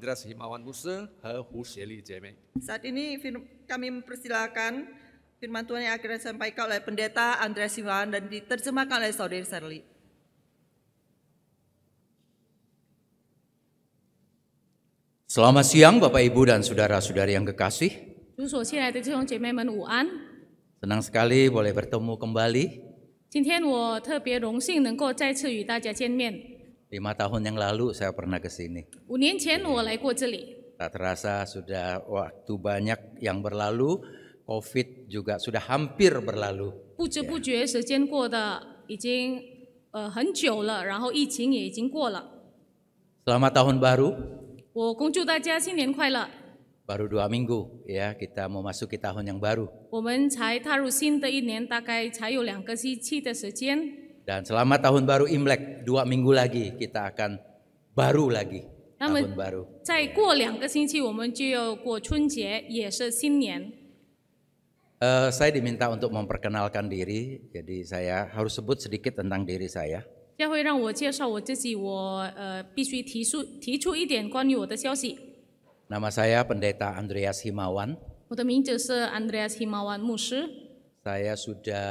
Andreas Himawan dan Hu Sheli Jemek. Saat ini kami mempersilahkan firman Tuhan yang akhirnya disampaikan oleh pendeta Andreas Himawan dan diterjemahkan oleh saudari Serli. Selamat siang Bapak Ibu dan saudara-saudari yang kekasih. Senang sekali boleh bertemu kembali. 今天我特别荣幸能够再次与大家见面。Lima tahun yang lalu saya pernah ke sini. Tak terasa sudah waktu banyak yang berlalu, COVID juga sudah hampir berlalu. Selamat tahun baru. Baru dua minggu ya kita mau masuk ke tahun yang baru. 我们才踏入新的一年，大概才有两个星期的时间。dan selamat tahun baru Imlek, dua minggu lagi kita akan baru lagi tahun baru. Uh, saya diminta untuk memperkenalkan diri, jadi saya harus sebut sedikit tentang diri saya. Nama saya Pendeta Andreas Himawan. Saya sudah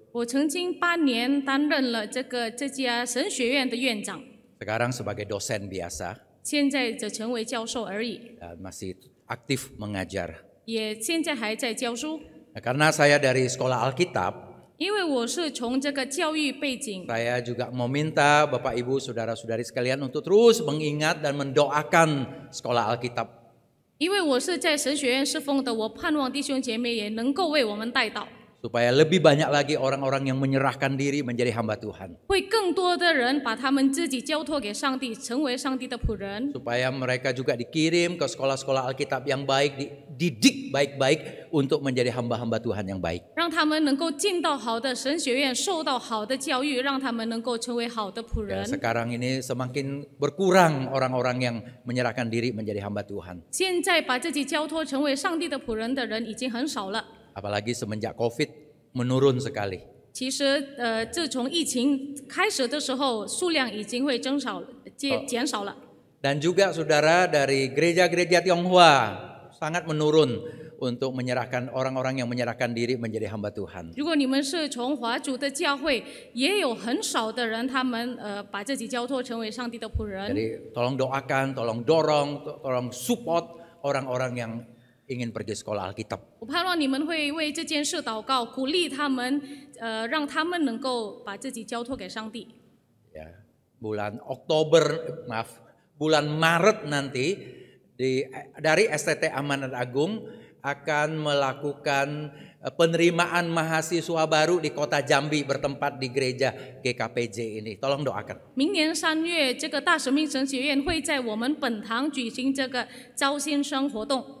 我曾经八年担任了这个这家神学院的院长。Sekarang sebagai dosen biasa. aktif mengajar. saya dari sekolah Alkitab. juga meminta Bapak Ibu saudara-saudari sekalian untuk terus mengingat dan mendoakan sekolah Alkitab supaya lebih banyak lagi orang-orang yang menyerahkan diri menjadi hamba Tuhan. Supaya mereka juga dikirim ke sekolah-sekolah Alkitab yang baik, dididik baik-baik untuk menjadi hamba-hamba Tuhan yang baik. Dan sekarang ini semakin berkurang orang-orang yang menyerahkan diri menjadi hamba Tuhan apalagi semenjak COVID menurun sekali. Dan juga saudara dari gereja-gereja Tionghoa sangat menurun untuk menyerahkan orang-orang yang menyerahkan diri menjadi hamba Tuhan. Jadi tolong doakan, tolong dorong, tolong support orang-orang yang ingin pergi sekolah Alkitab. Ya, bulan Oktober, maaf, bulan Maret nanti di, dari STT Amanat Agung akan melakukan e, penerimaan mahasiswa baru di kota Jambi bertempat di gereja GKPJ ini. Tolong doakan. 明年三月，这个大使命神学院会在我们本堂举行这个招新生活动。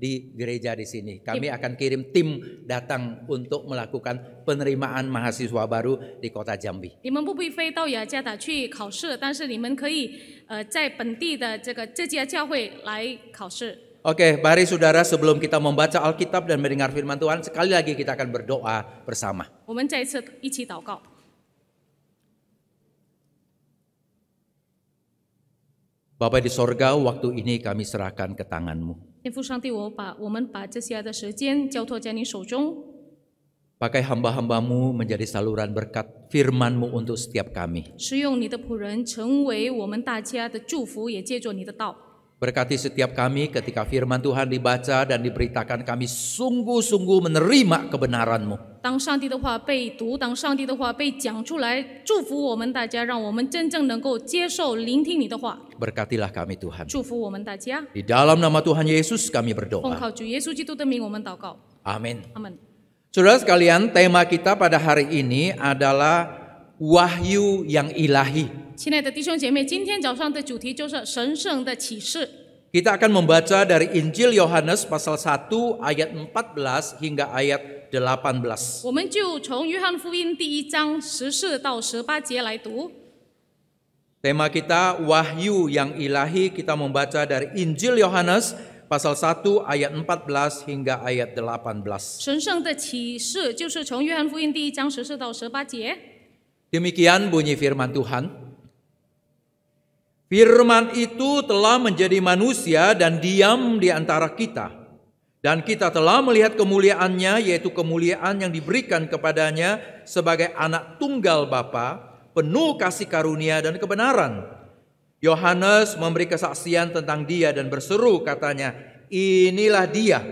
di gereja di sini. Kami iya. akan kirim tim datang untuk melakukan penerimaan mahasiswa baru di kota Jambi. Oke, okay, mari saudara sebelum kita membaca Alkitab dan mendengar firman Tuhan, sekali lagi kita akan berdoa bersama. Bapa di sorga, waktu ini kami serahkan ke tanganmu. Pakai hamba hamba-hambamu menjadi saluran berkat firmanmu untuk setiap kami. 使用你的仆人成为我们大家的祝福，也借助你的道。Berkati setiap kami ketika firman Tuhan dibaca dan diberitakan kami sungguh-sungguh menerima kebenaran-Mu. Berkatilah kami Tuhan. Di dalam nama Tuhan Yesus kami berdoa. Amin. Amin. Saudara sekalian, tema kita pada hari ini adalah wahyu yang ilahi. Kita akan membaca dari Injil Yohanes pasal 1 ayat 14 hingga ayat 18. Tema kita wahyu yang ilahi kita membaca dari Injil Yohanes pasal 1 ayat 14 hingga ayat 18. 神圣的启示就是从约翰福音第一章十四到十八节。Demikian bunyi firman Tuhan. Firman itu telah menjadi manusia dan diam di antara kita. Dan kita telah melihat kemuliaannya yaitu kemuliaan yang diberikan kepadanya sebagai anak tunggal Bapa, penuh kasih karunia dan kebenaran. Yohanes memberi kesaksian tentang dia dan berseru katanya, "Inilah dia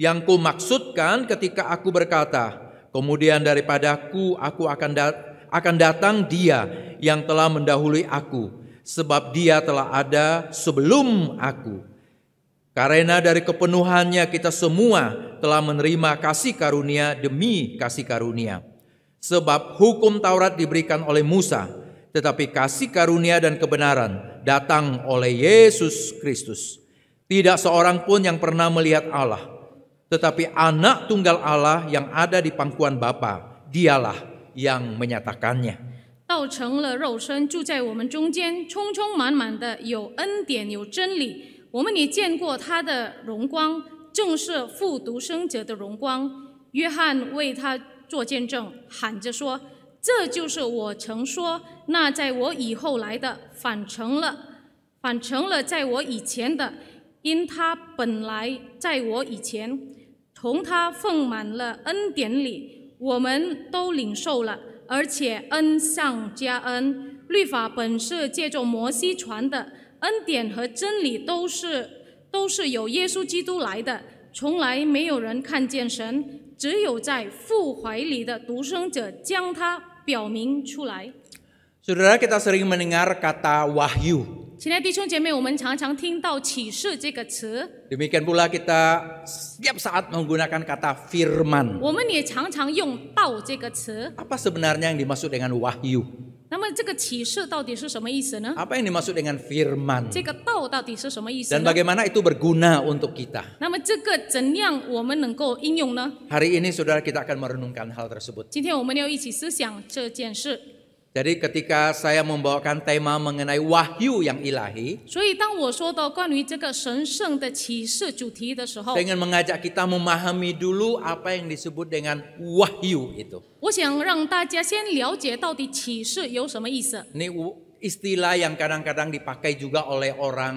yang kumaksudkan ketika aku berkata, kemudian daripadaku aku akan dat akan datang dia yang telah mendahului aku, sebab dia telah ada sebelum aku. Karena dari kepenuhannya kita semua telah menerima kasih karunia demi kasih karunia. Sebab hukum Taurat diberikan oleh Musa, tetapi kasih karunia dan kebenaran datang oleh Yesus Kristus. Tidak seorang pun yang pernah melihat Allah, tetapi anak tunggal Allah yang ada di pangkuan Bapa, dialah 道成了肉身，住在我们中间，充充满满的有恩典，有真理。我们也见过他的荣光，正是复读生者的荣光。约翰为他做见证，喊着说：“这就是我曾说那在我以后来的，反成了，反成了在我以前的，因他本来在我以前，从他奉满了恩典里。”我们都领受了，而且恩上加恩。律法本是借着摩西传的，恩典和真理都是都是由耶稣基督来的。从来没有人看见神，只有在父怀里的独生者将他表明出来。Saudara, kita sering mendengar kata wahyu. 亲爱的弟兄姐妹，我们常常听到“启示”这个词。Demikian pula kita setiap saat menggunakan kata firman. 我们也常常用“道”这个词。Apa sebenarnya yang dimaksud dengan wahyu? yang dimaksud dengan firman? bagaimana itu berguna untuk kita? 那么这个怎样我们能够应用呢？Hari ini saudara kita akan merenungkan hal tersebut. Jadi ketika saya membawakan tema mengenai wahyu yang ilahi, dengan mengajak kita memahami dulu apa yang disebut dengan wahyu itu. Ini istilah yang kadang-kadang dipakai juga oleh orang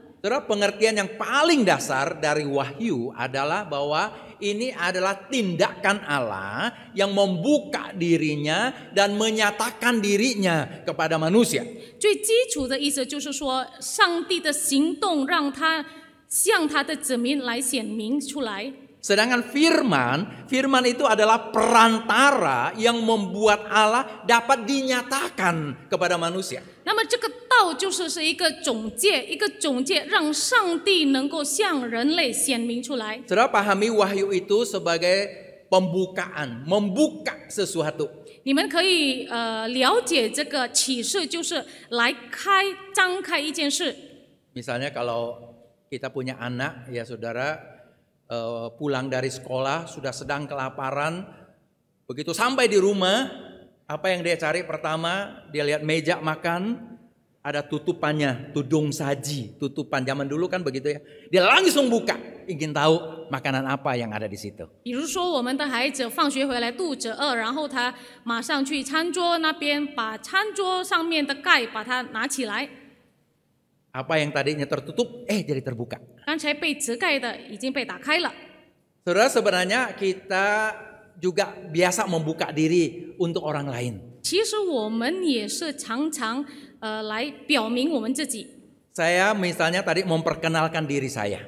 Saudara, pengertian yang paling dasar dari wahyu adalah bahwa ini adalah tindakan Allah yang membuka dirinya dan menyatakan dirinya kepada manusia. Sedangkan firman, firman itu adalah perantara yang membuat Allah dapat dinyatakan kepada manusia. 么这个道就是是一个总结，一个总结，让上帝能够向人类显明出来。Saudara pahami wahyu itu sebagai pembukaan, membuka sesuatu. 你们可以呃了解这个启示，就是来开张开一件事。Misalnya kalau kita punya anak, ya saudara uh, pulang dari sekolah sudah sedang kelaparan, begitu sampai di rumah apa yang dia cari pertama, dia lihat meja makan, ada tutupannya, tudung saji, tutupan. Zaman dulu kan begitu ya. Dia langsung buka, ingin tahu makanan apa yang ada di situ. Apa yang tadinya tertutup, eh jadi terbuka. sebenarnya kita juga biasa membuka diri untuk orang lain. Saya misalnya tadi memperkenalkan diri saya.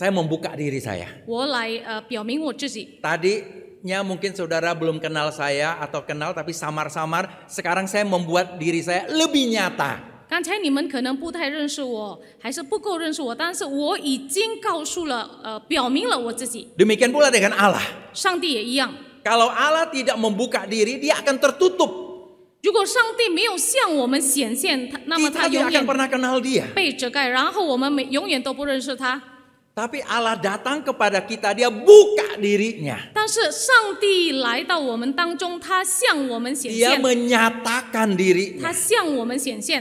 saya membuka diri saya. 我来呃表明我自己。Tadinya mungkin saudara belum kenal saya atau kenal tapi samar-samar. Sekarang saya membuat diri saya lebih nyata. 刚才你们可能不太认识我，还是不够认识我，但是我已经告诉了，呃，表明了我自己。demikian pula dengan Allah。上帝也一样。kalau Allah tidak membuka diri, dia akan tertutup。如果上帝没有向我们显现，那么他永远 pernah kenal dia。被遮盖，然后我们没永远都不认识他。tapi Allah datang kepada kita, dia buka dirinya. Dia menyatakan dirinya.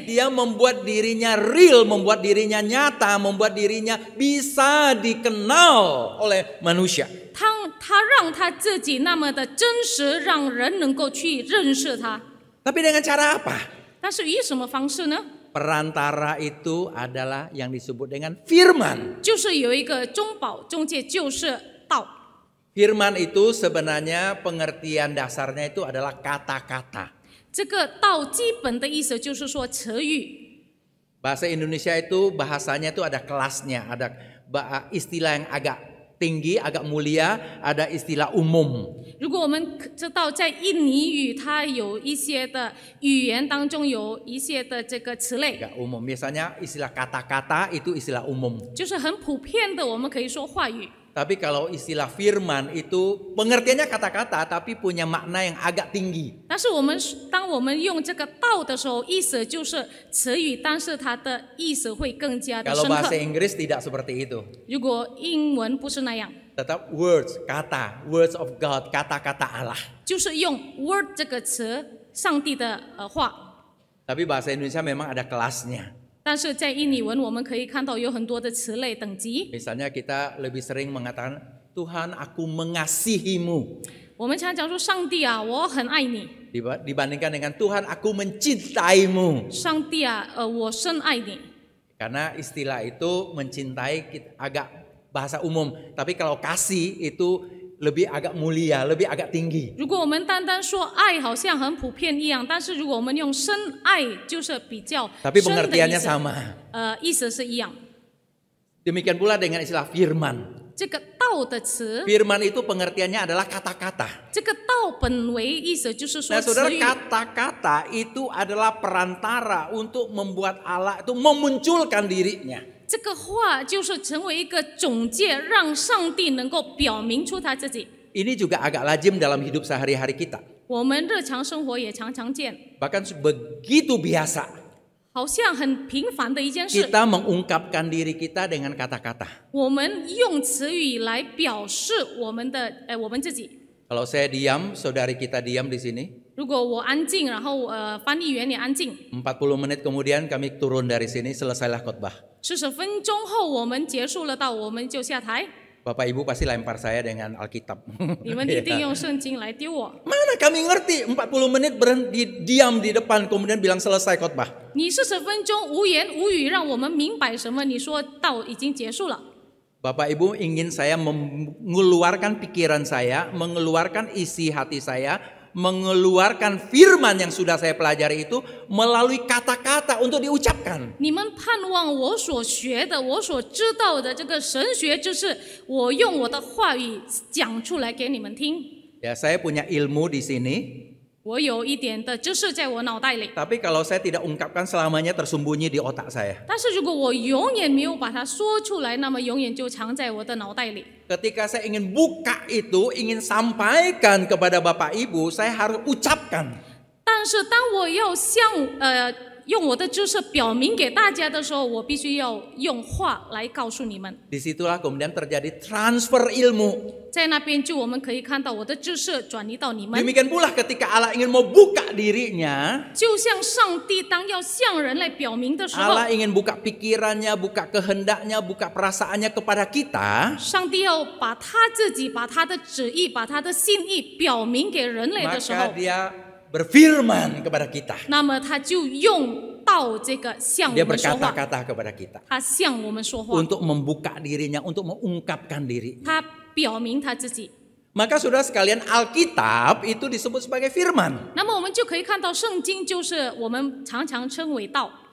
Dia membuat dirinya real, membuat dirinya nyata, membuat dirinya bisa dikenal oleh manusia. Tapi dengan cara apa? 但是以什么方式呢？perantara itu adalah yang disebut dengan firman. Firman itu sebenarnya pengertian dasarnya itu adalah kata-kata. Bahasa Indonesia itu bahasanya itu ada kelasnya, ada istilah yang agak tinggi, agak mulia, ada istilah umum. umum. Biasanya istilah kata-kata itu istilah umum. 就是很普遍的，我们可以说话语。tapi kalau istilah firman itu pengertiannya kata-kata tapi punya makna yang agak tinggi. Kalau bahasa Inggris tidak seperti itu. Tetap words kata words of God kata-kata Allah. Tapi bahasa Indonesia memang ada kelasnya. Misalnya kita lebih sering mengatakan Tuhan aku mengasihimu. Dibandingkan dengan Tuhan aku mencintaimu. Karena istilah itu mencintai agak bahasa umum, tapi kalau kasih itu lebih agak mulia, lebih agak tinggi. Tapi pengertiannya 思，sama. pula dengan istilah firman. itu pengertiannya adalah kata-kata. Nah, saudara kata itu adalah perantara untuk membuat Allah itu memunculkan dirinya. 这个话就是成为一个总结，让上帝能够表明出他自己。Ini juga agak lazim dalam hidup sehari-hari kita. 我们日常生活也常常见。Bahkan begitu biasa. 好像很平凡的一件事。Kita mengungkapkan diri kita dengan kata-kata. 我们用词语来表示我们的，呃，我们自己。Kalau saya diam, saudari kita diam di sini. 40 menit kemudian kami turun dari sini, selesailah khotbah. 40分钟后我们结束了到，我们就下台。Bapak Ibu pasti lempar saya dengan Alkitab. Mana kami ngerti 40 menit berhenti diam di depan kemudian bilang selesai khotbah. Bapak Ibu ingin saya mengeluarkan pikiran saya, mengeluarkan isi hati saya mengeluarkan firman yang sudah saya pelajari itu melalui kata-kata untuk diucapkan. Ya, saya punya ilmu di sini. Tapi kalau saya tidak ungkapkan selamanya tersembunyi di otak saya. kalau saya ingin buka itu, ingin sampaikan kepada Bapak Ibu, saya harus ucapkan. 用我的知识表明给大家的时候，我必须要用话来告诉你们。Disitulah kemudian terjadi transfer ilmu. pula ketika Allah ingin mau buka dirinya. ingin buka pikirannya, buka kehendaknya, buka perasaannya kepada kita。上帝要把他自己、把他的旨意、把他的心意表明给人类的时候。Maka dia berfirman kepada kita. Dia berkata-kata kepada kita. Untuk membuka dirinya, untuk mengungkapkan diri. Maka sudah sekalian Alkitab itu disebut sebagai firman.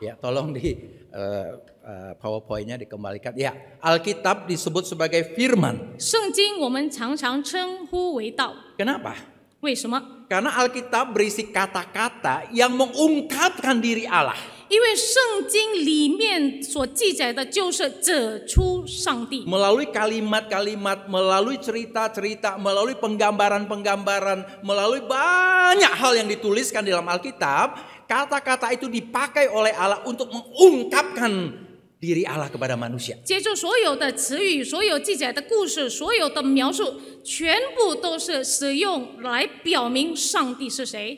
Ya, tolong di uh, uh, PowerPoint-nya dikembalikan. Ya, Alkitab disebut sebagai firman. Kenapa? Karena Alkitab berisi kata-kata yang mengungkapkan diri Allah. Melalui kalimat kalimat-kalimat, melalui cerita-cerita, melalui penggambaran-penggambaran, melalui banyak hal yang dituliskan dalam Alkitab, kata-kata itu dipakai oleh Allah untuk mengungkapkan diri Allah kepada manusia.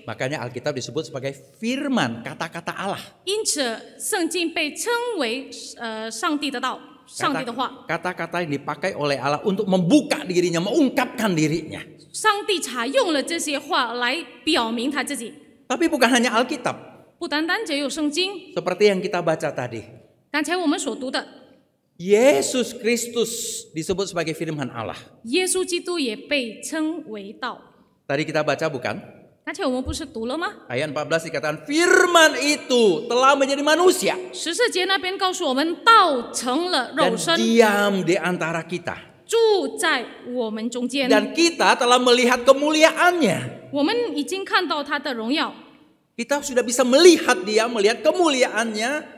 Makanya Alkitab disebut sebagai firman, kata-kata Allah. kata kata yang dipakai oleh Allah untuk membuka dirinya, mengungkapkan dirinya. Tapi bukan hanya Alkitab. Seperti yang kita baca tadi. Yesus Kristus disebut sebagai firman Allah. Yesus 耶稣基督也被称为道。Tadi kita baca bukan? Ayat 14 dikatakan firman itu telah menjadi manusia 十四节那边告诉我们，道成了 dan 肉身，diam di antara kita. kita telah melihat kemuliaannya. Kita sudah bisa melihat dia, melihat kemuliaannya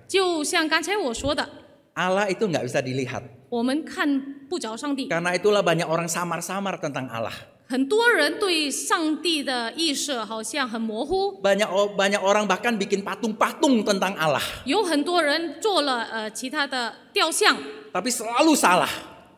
就像刚才我说的，Allah itu nggak bisa dilihat. Karena itulah banyak orang samar-samar tentang Allah. banyak orang bahkan bikin patung-patung tentang Allah. selalu salah.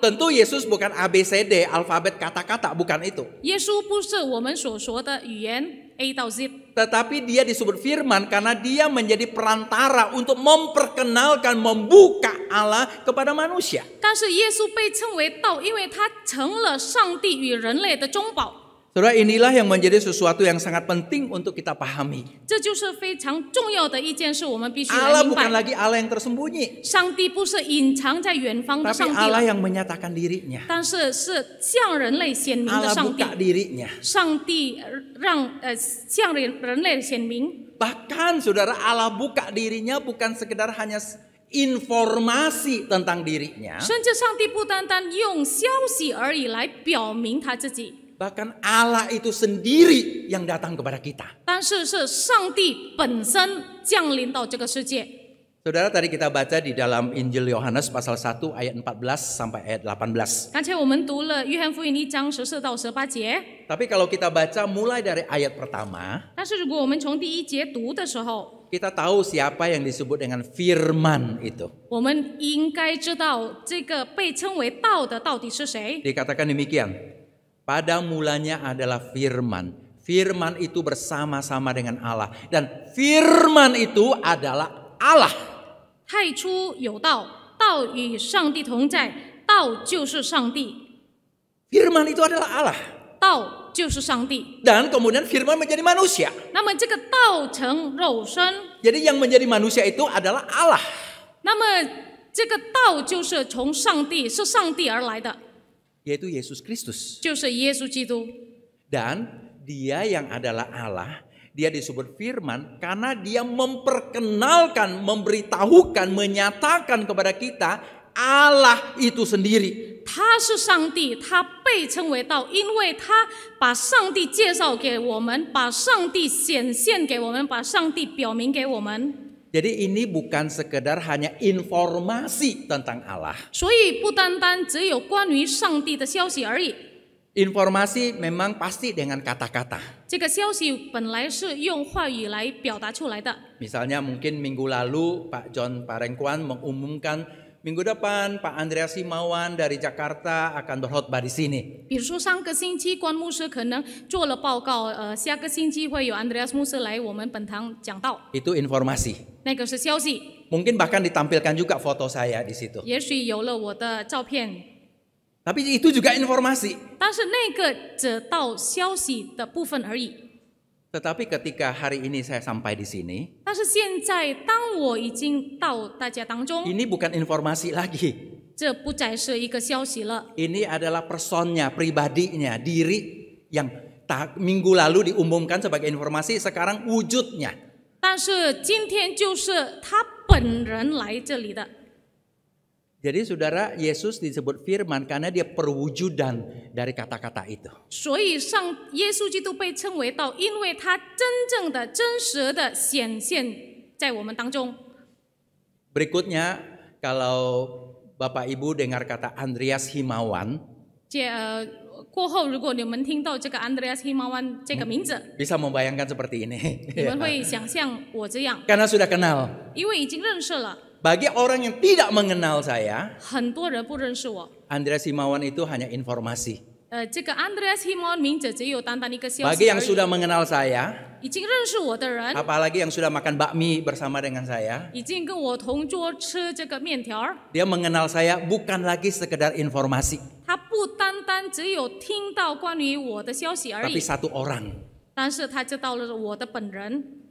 Tentu Yesus bukan ABCD alfabet kata-kata bukan itu. Yesus katakan A 到 Tetapi dia disebut firman karena dia menjadi perantara untuk memperkenalkan membuka Allah kepada manusia. Tapi Yesus manusia. Saudara, inilah yang menjadi sesuatu yang sangat penting untuk kita pahami. Allah bukan lagi Allah yang tersembunyi. Tapi Allah yang menyatakan dirinya. Allah buka dirinya. Bahkan saudara Allah buka dirinya bukan sekedar hanya informasi tentang dirinya bahkan Allah itu sendiri yang datang kepada kita. Saudara tadi kita baca di dalam Injil Yohanes pasal 1 ayat 14 sampai ayat 18. Tapi kalau kita baca mulai dari ayat pertama, kita tahu siapa yang disebut dengan firman itu. Dikatakan demikian. Pada mulanya adalah firman. Firman itu bersama-sama dengan Allah. Dan firman itu adalah Allah. Firman itu adalah Allah. Dan kemudian firman menjadi manusia. Jadi yang menjadi manusia itu adalah Allah. 那么这个道就是从上帝，是上帝而来的。yaitu Yesus Kristus. Dan dia yang adalah Allah, dia disebut firman karena dia memperkenalkan, memberitahukan, menyatakan kepada kita Allah itu sendiri. Dia jadi ini bukan sekedar hanya informasi tentang Allah. Informasi memang pasti dengan kata-kata. Misalnya mungkin minggu lalu Pak John Parengkuan mengumumkan Minggu depan Pak Andreas Simawan dari Jakarta akan berkhotbah di sini. Itu informasi. Mungkin bahkan ditampilkan juga foto saya di situ. Tapi itu juga informasi. 但是那个只到消息的部分而已。tetapi ketika hari ini saya sampai di sini, ini bukan informasi lagi. Ini adalah personnya, pribadinya, diri yang tak, minggu lalu diumumkan sebagai informasi, sekarang wujudnya. Jadi saudara, Yesus disebut firman karena dia perwujudan dari kata-kata itu. Berikutnya kalau Bapak Ibu dengar kata Andreas Himawan, eh, Andreas Himawan membayangkan seperti ini. Karena sudah kenal. 因为已经认识了。bagi orang yang tidak mengenal saya, Andreas Himawan itu hanya informasi. Uh, Bagi yang sudah mengenal saya, apalagi yang sudah makan bakmi bersama dengan saya, dia mengenal saya bukan lagi sekedar informasi. Tapi satu orang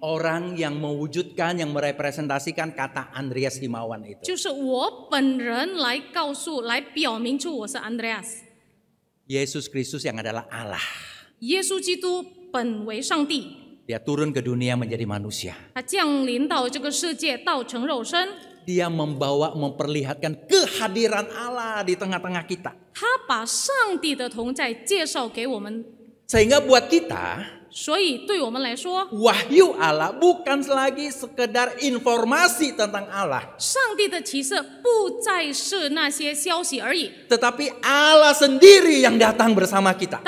orang yang mewujudkan, yang merepresentasikan kata Andreas Himawan itu. 就是我本人来告诉、来表明出我是 Kristus yang adalah Allah. Yesus Dia turun ke dunia menjadi manusia. Dia membawa memperlihatkan kehadiran Allah di tengah-tengah kita. Sehingga buat kita 所以对我们来说，wahyu Allah bukan lagi sekedar informasi tentang Allah. Tetapi Allah sendiri yang datang bersama kita.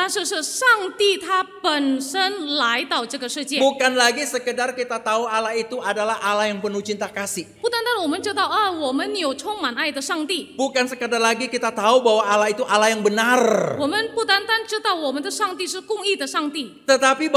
Bukan lagi sekedar kita tahu Allah itu adalah Allah yang penuh cinta kasih. 不单单我们知道啊，我们有充满爱的上帝。Bukan sekedar lagi kita tahu bahwa Allah itu Allah yang benar.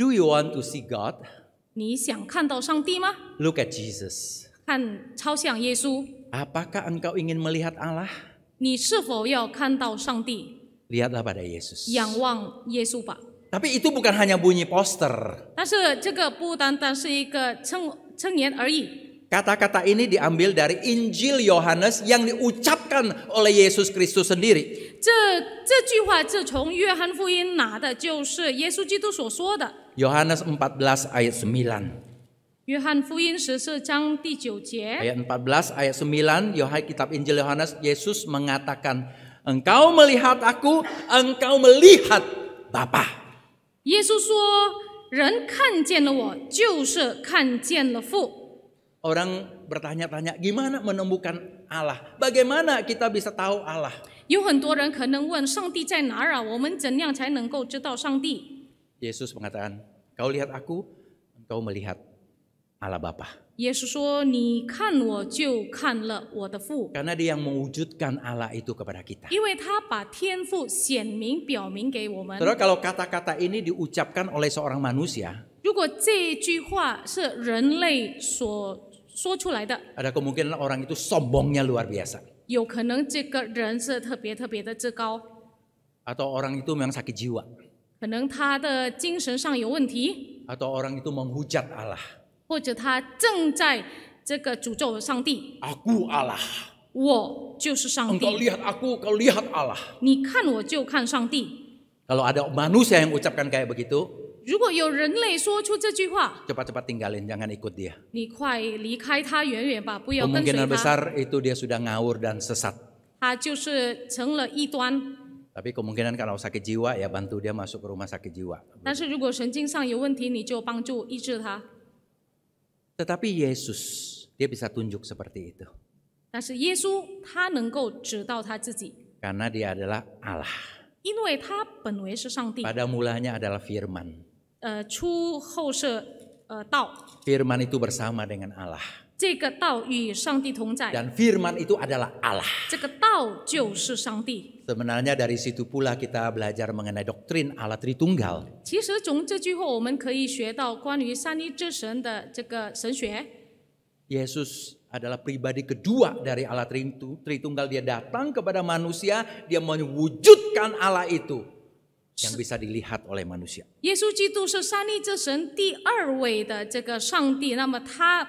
Do you want to see God? 你想看到上帝吗？Look at Jesus. 看，超像耶稣。Apakah engkau ingin melihat Allah? 你是否要看到上帝？Lihatlah pada Yesus. 仰望耶稣吧。Tapi itu bukan hanya bunyi poster. 但是这个不单单是一个称称言而已。Kata-kata ini diambil dari Injil Yohanes yang diucapkan oleh Yesus Kristus sendiri. 这这句话，这从约翰福音拿的，就是耶稣基督所说的。Yohanes 14 ayat 9. 约翰福音十四章第九节 Ayat 14 ayat 9 Yohanes kitab Injil Yohanes Yesus mengatakan engkau melihat aku engkau melihat Bapa. Yesus orang bertanya bertanya-tanya gimana menemukan Allah? Bagaimana kita bisa tahu Allah? Yesus mengatakan Kau lihat aku, engkau melihat Allah Bapa. Karena dia yang mewujudkan Allah itu kepada kita. Karena kalau kata-kata ini diucapkan oleh seorang manusia, ada kemungkinan orang itu sombongnya luar biasa. Atau orang itu memang sakit jiwa. 可能他的精神上有问题。Atau orang itu menghujat Allah. 或者他正在这个诅咒上帝。Aku Allah. lihat aku, kau lihat Allah. ada manusia yang ucapkan kayak begitu, 如果有人类说出这句话，cepat-cepat tinggalin, jangan ikut dia. 你快离开他，远远吧，不要跟随他。Kemungkinan besar itu dia sudah ngawur dan sesat. Tapi kemungkinan kalau sakit jiwa ya bantu dia masuk ke rumah sakit jiwa. Tetapi Yesus dia bisa tunjuk seperti itu. Karena dia adalah Allah. Pada mulanya adalah firman. Firman itu bersama dengan Allah. Dan firman itu adalah Allah. Sebenarnya dari situ pula kita belajar mengenai doktrin Allah Tritunggal. Yesus adalah pribadi kedua dari Allah Tritunggal. Dia datang kepada manusia, dia mewujudkan Allah itu yang bisa dilihat oleh manusia. Yesus Kristus 是三一之神第二位的这个上帝，那么他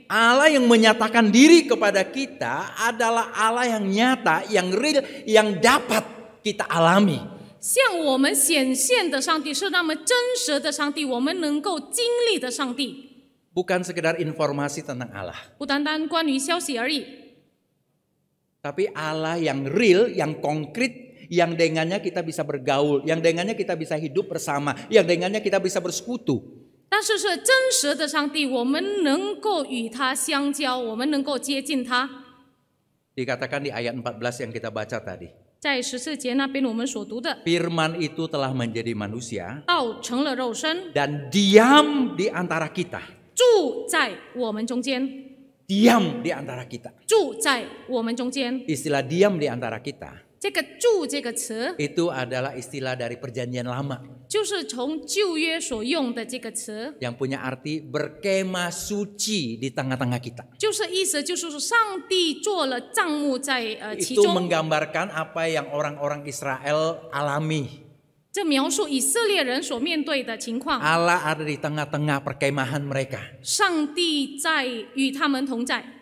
Allah yang menyatakan diri kepada kita adalah Allah yang nyata, yang real, yang dapat kita alami. Bukan sekedar informasi tentang Allah. Tapi Allah yang real, yang konkret, yang dengannya kita bisa bergaul, yang dengannya kita bisa hidup bersama, yang dengannya kita bisa bersekutu. 但是是真实的上帝，我们能够与他相交，我们能够接近他。Dikatakan di ayat 14 yang kita baca tadi. 在十四节那边我们所读的，Firman itu telah menjadi manusia，道成了肉身，dan diam di antara kita，住在我们中间，diam di antara kita，住在我们中间。Istilah diam di antara kita itu adalah istilah dari Perjanjian lama. Lama，就是从旧约所用的这个词，yang punya arti berkemah suci di tengah-tengah kita，就是意思就是说上帝做了帐幕在呃其中，itu menggambarkan apa yang orang-orang Israel alami。这描述以色列人所面对的情况。Allah ada di tengah-tengah perkemahan mereka。上帝在与他们同在。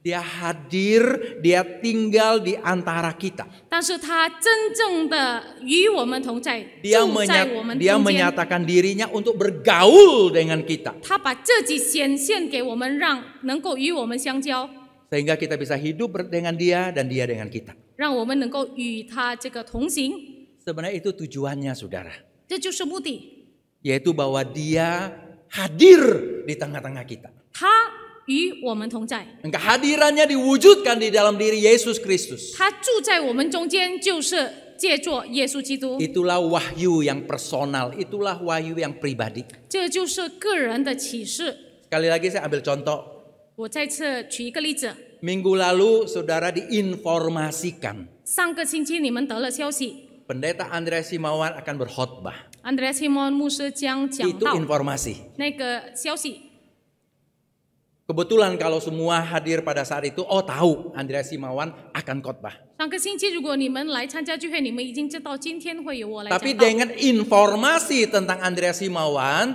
dia hadir, dia tinggal di antara kita. Dia, menyat, dia menyatakan dirinya untuk bergaul dengan kita. Sehingga kita bisa hidup dengan dia dan dia dengan kita. Sebenarnya itu tujuannya saudara. Yaitu bahwa dia hadir di tengah-tengah kita kehadirannya diwujudkan di dalam diri Yesus Kristus. 他住在我们中间，就是借着耶稣基督。Itulah wahyu yang personal, itulah wahyu yang pribadi. lagi saya ambil contoh. lalu saudara diinformasikan. Andreas Simawan akan berkhotbah. Andreas Simawan Itu informasi. Kebetulan kalau semua hadir pada saat itu, oh tahu Andrea Simawan akan khotbah. Tapi dengan informasi tentang Andrea Simawan,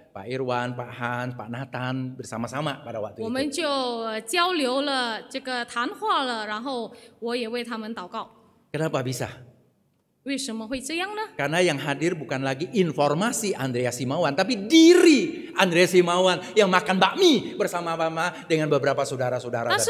Pak Irwan, Pak Han, Pak Nathan bersama-sama pada waktu itu. Kenapa bisa? Karena yang hadir bukan lagi informasi Andrea Simawan, tapi diri Andrea Simawan yang makan bakmi bersama mama dengan beberapa saudara-saudara. Tapi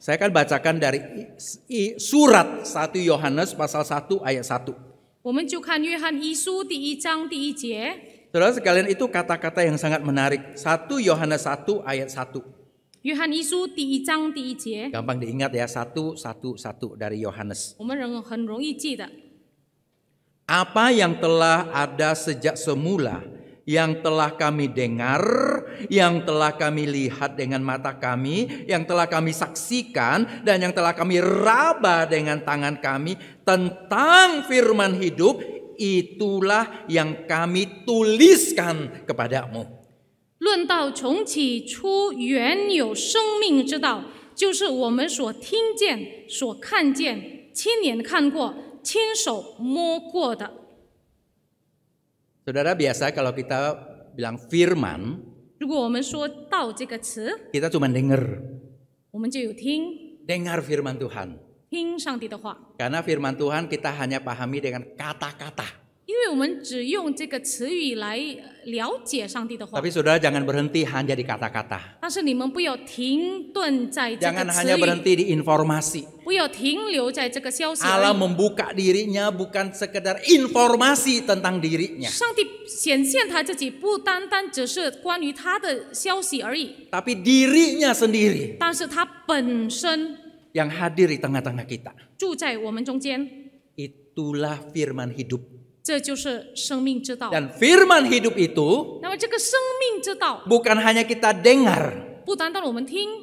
Saya akan bacakan dari surat 1 Yohanes pasal 1 ayat 1. Saudara sekalian itu kata-kata yang sangat menarik. 1 Yohanes 1 ayat 1. Gampang diingat ya, 1 1 1 dari Yohanes. Apa yang telah ada sejak semula yang telah kami dengar, yang telah kami lihat dengan mata kami, yang telah kami saksikan, dan yang telah kami raba dengan tangan kami tentang firman hidup, itulah yang kami tuliskan kepadamu. 论到从起初原有生命之道，就是我们所听见、所看见、亲眼看过、亲手摸过的。Saudara biasa kalau kita bilang firman, kita cuma dengar. Dengar firman Tuhan. Karena firman Tuhan kita hanya pahami dengan kata-kata. Tapi saudara jangan berhenti hanya di kata-kata. Jangan hanya berhenti di informasi. Allah membuka dirinya bukan sekedar informasi tentang dirinya, Tapi dirinya sendiri yang hadir di tengah-tengah kita. firman hidup 这就是生命之道。Dan firman hidup itu bukan hanya kita dengar.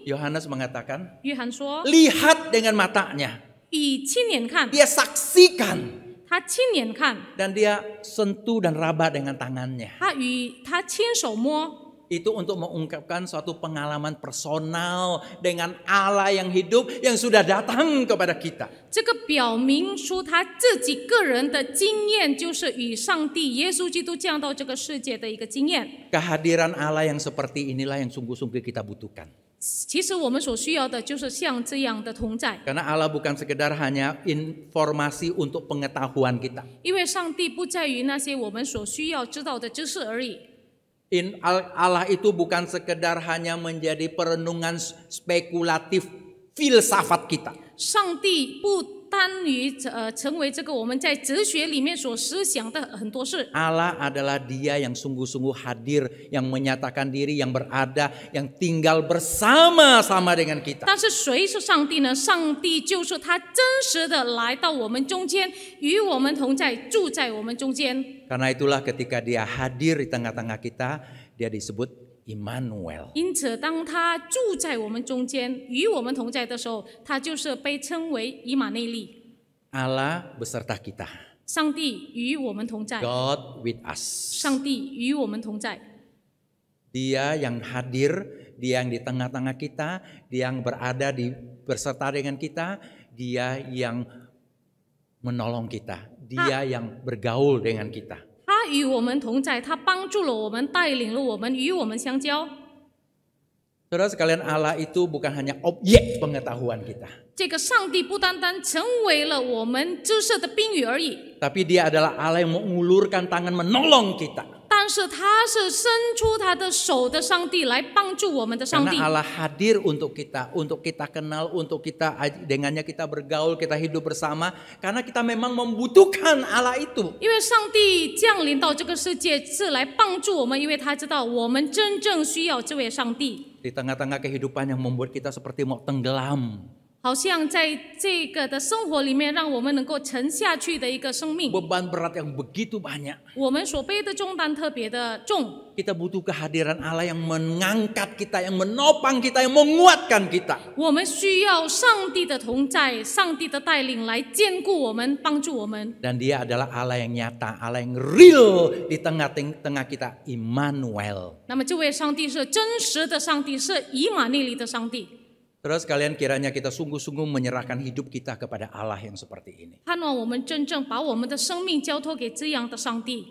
Yohanes mengatakan, lihat dengan matanya. Dia saksikan. Dan dia sentuh dan raba dengan tangannya itu untuk mengungkapkan suatu pengalaman personal dengan Allah yang hidup yang sudah datang kepada kita. kehadiran Allah yang seperti inilah yang sungguh-sungguh kita butuhkan. Karena Allah bukan sekedar hanya informasi untuk pengetahuan kita. In Allah itu bukan sekedar hanya menjadi perenungan spekulatif filsafat kita. Allah adalah Dia yang sungguh-sungguh hadir, yang menyatakan diri, yang berada, yang tinggal bersama sama dengan kita. 但是谁是上帝呢？上帝就是他真实的来到我们中间，与我们同在，住在我们中间。karena itulah ketika dia hadir di tengah-tengah kita, dia disebut Immanuel. Allah beserta God with us。Dia yang hadir, dia yang di tengah-tengah kita, dia yang berada di berserta dengan kita, dia yang menolong kita dia yang bergaul dengan kita. Saudara sekalian, Allah itu bukan hanya objek pengetahuan kita. tapi dia adalah Allah yang mengulurkan tangan menolong kita. 但是他是伸出他的手的上帝来帮助我们的上帝。Karena Allah hadir untuk kita, untuk kita kenal, untuk kita dengannya kita bergaul, kita hidup bersama. Karena kita memang membutuhkan Allah itu. 因为上帝降临到这个世界是来帮助我们，因为他知道我们真正需要这位上帝。Di tengah-tengah kehidupan yang membuat kita seperti mau tenggelam. 好像在这个的生活里面，让我们能够沉下去的一个生命。Beban berat yang begitu banyak. butuh kehadiran Allah yang mengangkat kita, yang menopang kita, yang menguatkan kita. Dia adalah Allah yang nyata, Allah yang real di tengah-tengah kita, Immanuel。那么这位上帝是真实的上帝，是以马内利的上帝。Terus kalian kiranya kita sungguh-sungguh menyerahkan hidup kita kepada Allah yang seperti ini.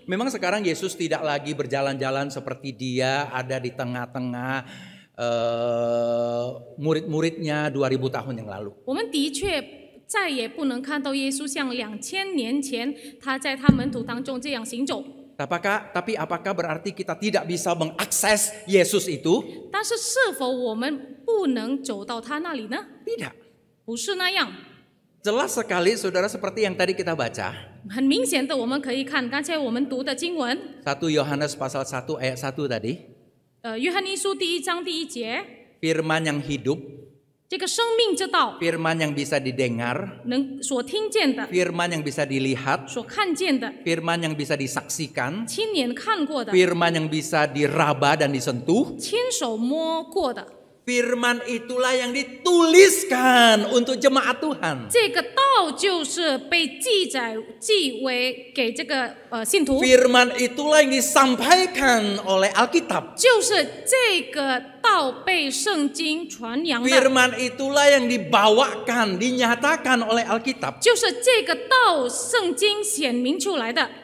Memang sekarang Yesus tidak lagi berjalan-jalan seperti dia ada di tengah-tengah uh, murid-muridnya 2000 tahun yang lalu. 再也不能看到耶稣像两千年前他在他门徒当中这样行走。Apakah tapi apakah berarti kita tidak bisa mengakses Yesus itu? Tidak. Jelas sekali saudara seperti yang tadi kita baca. Satu Yohanes pasal 1 ayat 1 tadi. firman yang hidup firman yang bisa didengar，能所听见的，firman yang bisa dilihat，所看见的，firman yang bisa disaksikan，亲眼看过的，firman yang bisa diraba dan disentuh，亲手摸过的。Firman itulah yang dituliskan untuk jemaat Tuhan. Firman itulah yang disampaikan oleh Alkitab. Firman itulah yang dibawakan, dinyatakan oleh Alkitab.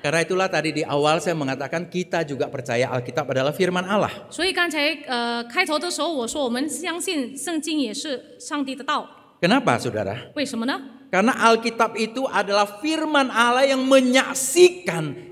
Karena itulah tadi di awal saya mengatakan kita juga percaya Alkitab adalah firman Allah. Kenapa saudara? Karena Alkitab itu adalah firman Allah yang menyaksikan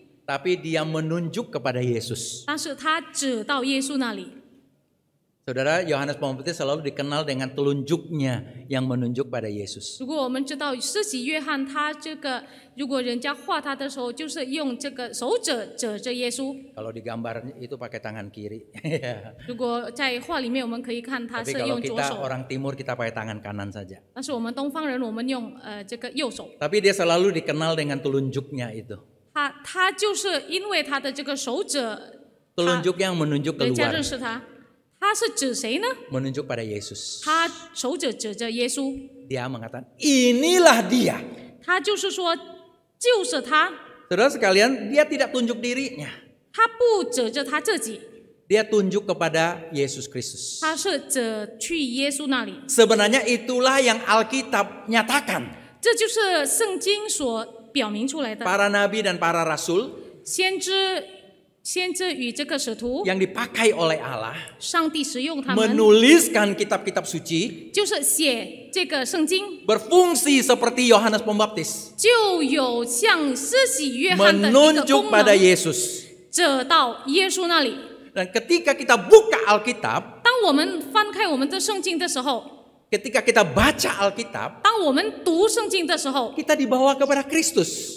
tapi dia menunjuk kepada Yesus. Saudara Yohanes Pembaptis selalu dikenal dengan telunjuknya yang menunjuk pada Yesus. Kalau digambar itu pakai tangan kiri. tapi kalau kita orang timur kita pakai tangan kanan saja. Tapi dia selalu dikenal dengan telunjuknya itu. 他他就是因为他的这个手指，telunjuk yang menunjuk keluar. 人家认识他，他是指谁呢？menunjuk pada Yesus. 他手指指着耶稣。Dia mengatakan, inilah dia. 他就是说，就是他。Saudara sekalian, dia tidak tunjuk dirinya. 他不指着他自己。Dia tunjuk kepada Yesus Kristus. Sebenarnya itulah yang Alkitab nyatakan. 这就是圣经所 Para nabi dan para rasul yang dipakai oleh Allah menuliskan kitab-kitab suci berfungsi seperti Yohanes Pembaptis menunjuk pada Yesus dan ketika kita buka Alkitab Ketika kita baca Alkitab, kita dibawa kepada Kristus.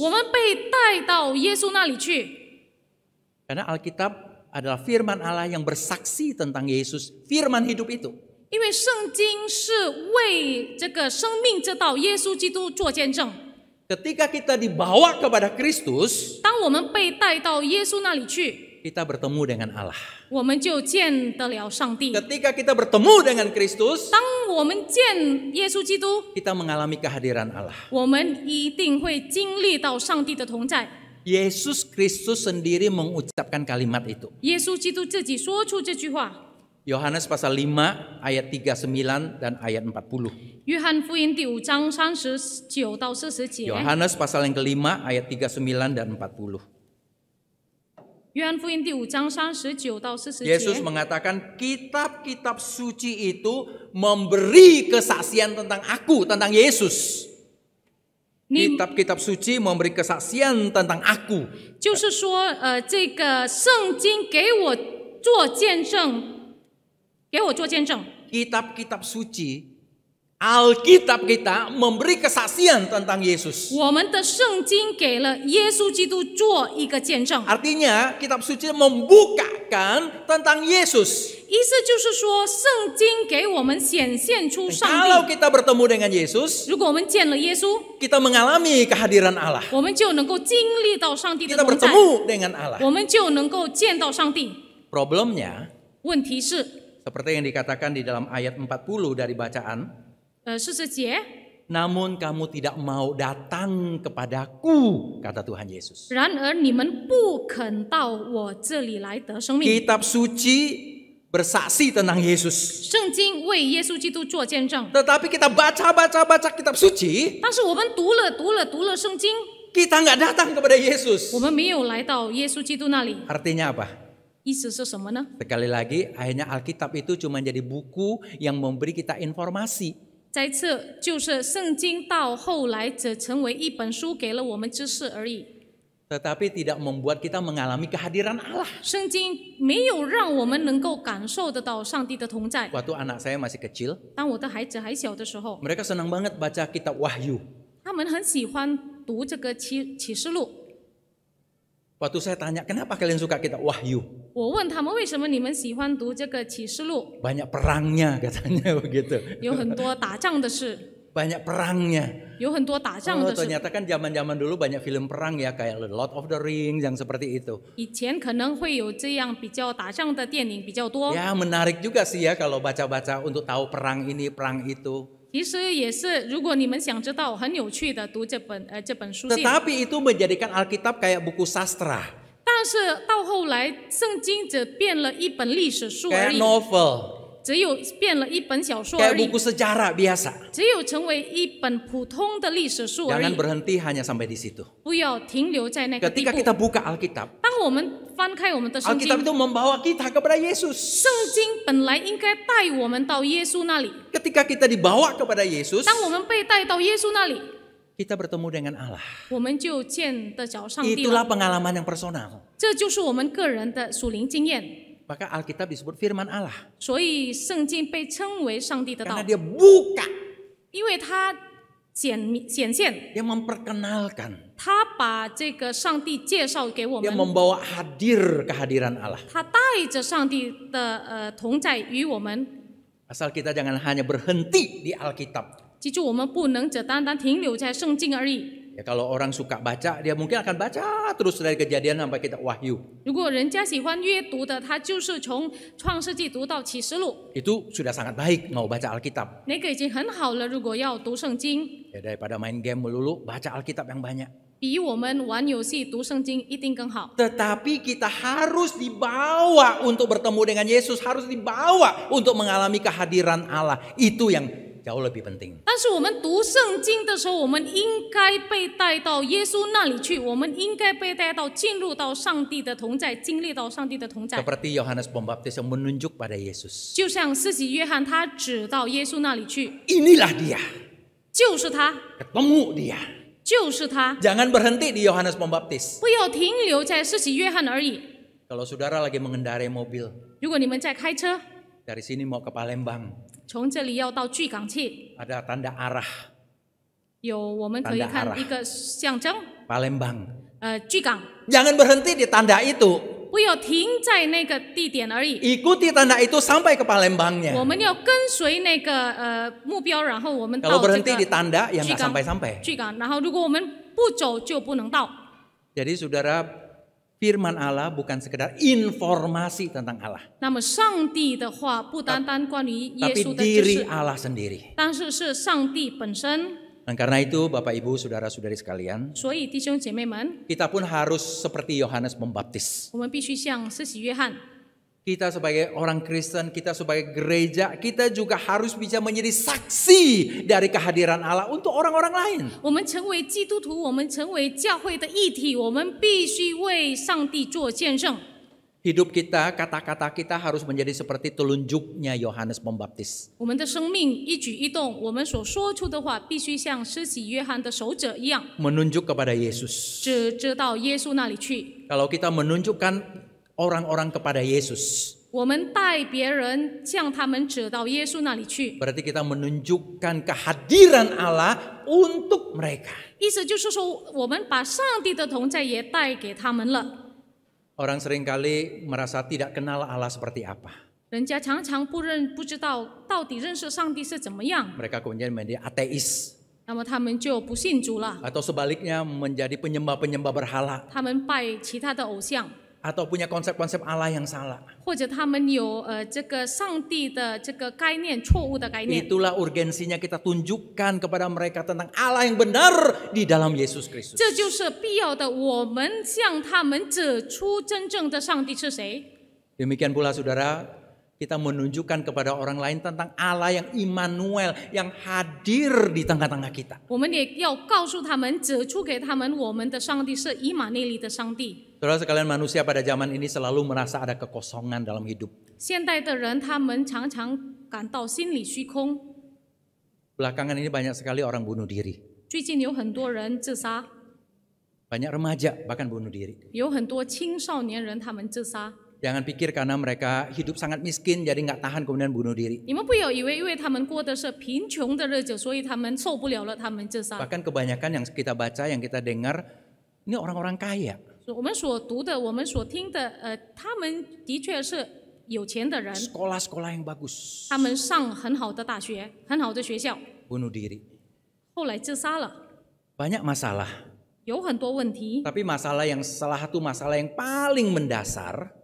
Karena Alkitab adalah firman Allah yang bersaksi tentang Yesus, firman hidup itu. Ketika kita dibawa kepada Kristus, kita bertemu dengan Allah. Ketika kita bertemu dengan Kristus, kita mengalami kehadiran Allah. Yesus Kristus sendiri mengucapkan kalimat itu. Yohanes pasal 5 ayat 39 dan ayat 40. Yohanes pasal yang kelima ayat 39 dan 40. Yesus mengatakan kitab-kitab suci itu memberi kesaksian tentang aku, tentang Yesus. Kitab-kitab suci memberi kesaksian tentang aku. 就是说呃这个圣经给我做见证，给我做见证。kitab suci Alkitab kita memberi kesaksian tentang Yesus. Artinya kitab suci membukakan tentang Yesus. 意思就是说，圣经给我们显现出上帝。Kalau kita bertemu dengan Yesus，如果我们见了耶稣，kita mengalami kehadiran Allah，我们就能够经历到上帝的 Kita bertemu dengan Allah，我们就能够见到上帝。Problemnya，问题是，seperti yang dikatakan di dalam ayat 40 dari bacaan。namun kamu tidak mau datang kepadaku, kata Tuhan Yesus. Kitab suci bersaksi tentang Yesus. Tetapi kita baca baca baca kitab suci. Kita nggak datang kepada Yesus. Artinya apa? Sekali lagi, akhirnya Alkitab itu cuma jadi buku yang memberi kita informasi. 在这就是圣经到后来只成为一本书，给了我们知识而已。tetapi tidak membuat kita mengalami kehadiran Allah. 圣经没有让我们能够感受得到上帝的同在。Waktu anak saya masih kecil, 当我的孩子还小的时候，mereka senang banget baca kitab Wahyu. 他们很喜欢读这个启启示录。Waktu saya tanya, kenapa kalian suka kita Wahyu? Banyak perangnya katanya begitu. banyak perangnya. Oh, ternyata kan zaman-zaman dulu banyak film perang ya kayak The Lord of the Rings yang seperti itu. Ya menarik juga sih ya kalau baca-baca untuk tahu perang ini, perang itu. 其实也是，如果你们想知道，很有趣的，读这本呃这本书。tetapi itu menjadikan alkitab kayak buku sastra. 但是到后来，圣经只变了一本历史书而已。Kayak buku sejarah biasa. Jangan berhenti hanya sampai di situ. Ketika kita buka Alkitab, 当我们翻开我们的圣经，Alkitab itu membawa kita kepada Yesus. kita dibawa kepada Yesus, bertemu dengan Allah. Itulah pengalaman yang personal. 这就是我们个人的属灵经验。maka Alkitab disebut firman Allah. Karena dia buka, Dia memperkenalkan, dia membawa hadir kehadiran Allah. Asal kita jangan hanya berhenti di Alkitab, 记住，我们不能只单单停留在圣经而已，Ya kalau orang suka baca, dia mungkin akan baca terus dari kejadian sampai kita wahyu. Itu sudah sangat baik mau baca Alkitab. Ya daripada main game melulu, baca Alkitab yang banyak. Tetapi kita harus dibawa untuk bertemu dengan Yesus, harus dibawa untuk mengalami kehadiran Allah. Itu yang jauh lebih penting. Seperti Yohanes Pembaptis yang menunjuk pada Yesus. Inilah dia. Ketemu dia. Jangan berhenti di Yohanes Pembaptis. Kalau saudara lagi mengendarai mobil. Dari sini mau ke Palembang. Ada tanda arah. berhenti di tanda itu. tanda itu sampai ke Palembangnya. Kalau berhenti di tanda yang nggak sampai-sampai. saudara firman Allah bukan sekedar informasi tentang Allah. Tapi diri Allah sendiri. Dan karena itu Bapak Ibu Saudara-saudari sekalian. Kita pun harus seperti Yohanes Pembaptis. Kita sebagai orang Kristen, kita sebagai gereja, kita juga harus bisa menjadi saksi dari kehadiran Allah untuk orang-orang lain. Hidup kita, kata-kata kita harus menjadi seperti telunjuknya Yohanes Pembaptis. Menunjuk kepada Yesus. Kalau kita menunjukkan orang-orang kepada Yesus. Berarti kita menunjukkan kehadiran Allah untuk mereka. Orang seringkali merasa tidak kenal Allah seperti apa. Mereka kemudian menjadi ateis. Atau sebaliknya menjadi penyembah penyembah berhala. 他们拜其他的偶像。atau punya konsep-konsep Allah yang salah. Itulah urgensinya kita tunjukkan kepada mereka tentang Allah yang benar di dalam Yesus Kristus. Demikian pula saudara, kita menunjukkan kepada orang lain tentang Allah yang Immanuel yang hadir di tengah-tengah kita. Saudara sekalian manusia pada zaman ini selalu merasa ada kekosongan dalam hidup. Belakangan ini banyak sekali orang bunuh diri. Banyak remaja bahkan bunuh diri. Jangan pikir karena mereka hidup sangat miskin jadi nggak tahan kemudian bunuh diri. Bahkan kebanyakan yang kita baca yang kita dengar ini orang-orang kaya. sekolah sekolah yang bagus. Bunuh diri. Banyak masalah. Tapi masalah yang salah satu masalah yang paling mendasar。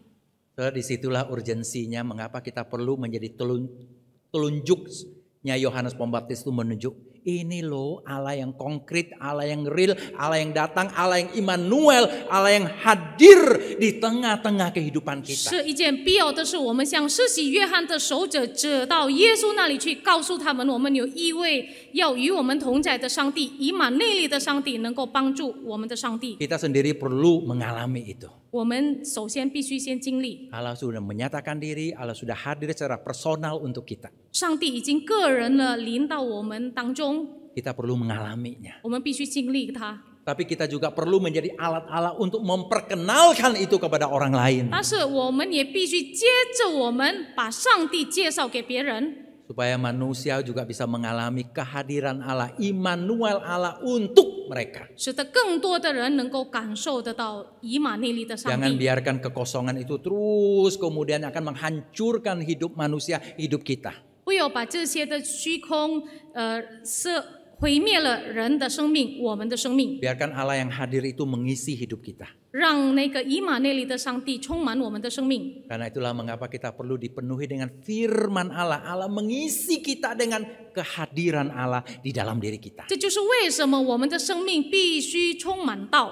So, disitulah urgensinya mengapa kita perlu menjadi telun, telunjuknya Yohanes Pembaptis itu menunjuk ini loh Allah yang konkret, Allah yang real, Allah yang datang, Allah yang Immanuel, Allah yang hadir di tengah-tengah kehidupan kita. Kita sendiri perlu mengalami itu. Allah sudah menyatakan diri, Allah sudah hadir secara personal untuk kita. Kita perlu mengalaminya. tapi kita juga perlu menjadi alat Allah untuk memperkenalkan itu kepada orang lain supaya manusia juga bisa mengalami kehadiran Allah, Immanuel Allah untuk mereka. Jangan biarkan kekosongan itu terus kemudian akan menghancurkan hidup manusia, hidup kita. Eh, biarkan Allah yang hadir itu mengisi hidup kita karena itulah mengapa kita perlu dipenuhi dengan firman Allah. Allah mengisi kita dengan kehadiran Allah di dalam diri kita. 这就是为什么我们的生命必须充满道。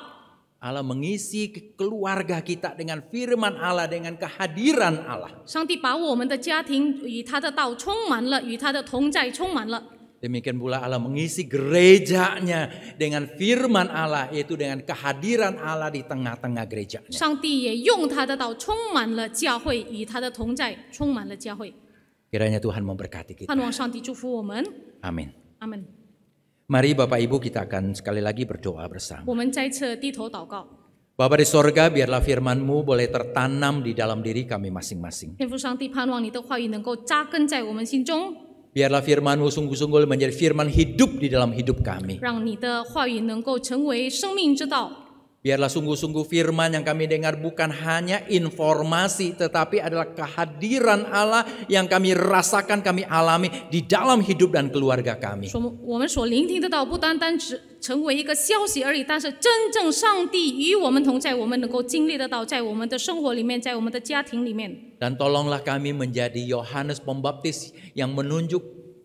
Allah mengisi keluarga kita dengan firman Allah dengan kehadiran Allah. 上帝把我们的家庭与他的道充满了，与他的同在充满了。Demikian pula Allah mengisi gerejanya dengan firman Allah yaitu dengan kehadiran Allah di tengah-tengah gerejanya. Kiranya Tuhan memberkati kita. Amin. Amin. Mari Bapak Ibu kita akan sekali lagi berdoa bersama. Bapak di sorga, biarlah firman-Mu boleh tertanam di dalam diri kami masing-masing. 天父上帝，盼望你的话语能够扎根在我们心中。Biarlah firmanmu sungguh-sungguh menjadi firman hidup di dalam hidup kami. 让你的话语能够成为生命之道。Biarlah sungguh-sungguh firman yang kami dengar bukan hanya informasi tetapi adalah kehadiran Allah yang kami rasakan, kami alami di dalam hidup dan keluarga kami. Dan tolonglah kami menjadi Yohanes Pembaptis yang menunjuk